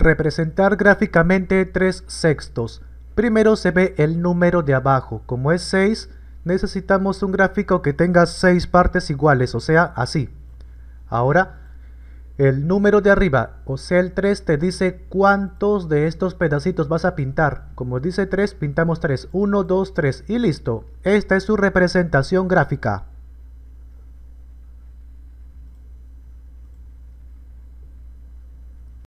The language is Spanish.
Representar gráficamente 3 sextos. Primero se ve el número de abajo, como es 6, necesitamos un gráfico que tenga 6 partes iguales, o sea, así. Ahora, el número de arriba, o sea el 3, te dice cuántos de estos pedacitos vas a pintar. Como dice 3, pintamos 3. 1, 2, 3 y listo. Esta es su representación gráfica.